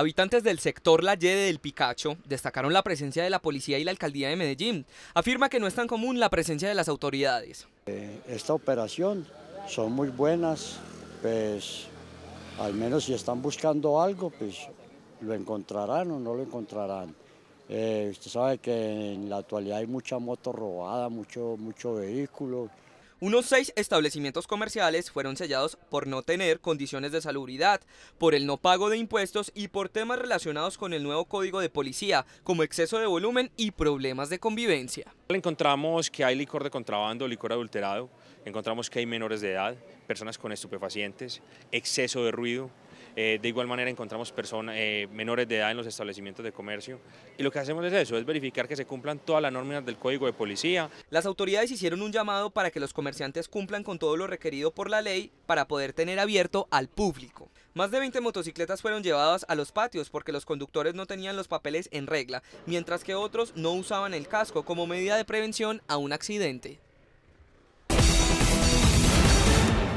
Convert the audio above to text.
Habitantes del sector La Yede del Picacho destacaron la presencia de la policía y la alcaldía de Medellín. Afirma que no es tan común la presencia de las autoridades. Eh, esta operación son muy buenas, pues al menos si están buscando algo, pues lo encontrarán o no lo encontrarán. Eh, usted sabe que en la actualidad hay mucha moto robada, mucho, mucho vehículo, unos seis establecimientos comerciales fueron sellados por no tener condiciones de salubridad, por el no pago de impuestos y por temas relacionados con el nuevo código de policía, como exceso de volumen y problemas de convivencia. Encontramos que hay licor de contrabando, licor adulterado, encontramos que hay menores de edad, personas con estupefacientes, exceso de ruido, eh, de igual manera encontramos personas, eh, menores de edad en los establecimientos de comercio y lo que hacemos es eso, es verificar que se cumplan todas las normas del Código de Policía. Las autoridades hicieron un llamado para que los comerciantes cumplan con todo lo requerido por la ley para poder tener abierto al público. Más de 20 motocicletas fueron llevadas a los patios porque los conductores no tenían los papeles en regla, mientras que otros no usaban el casco como medida de prevención a un accidente.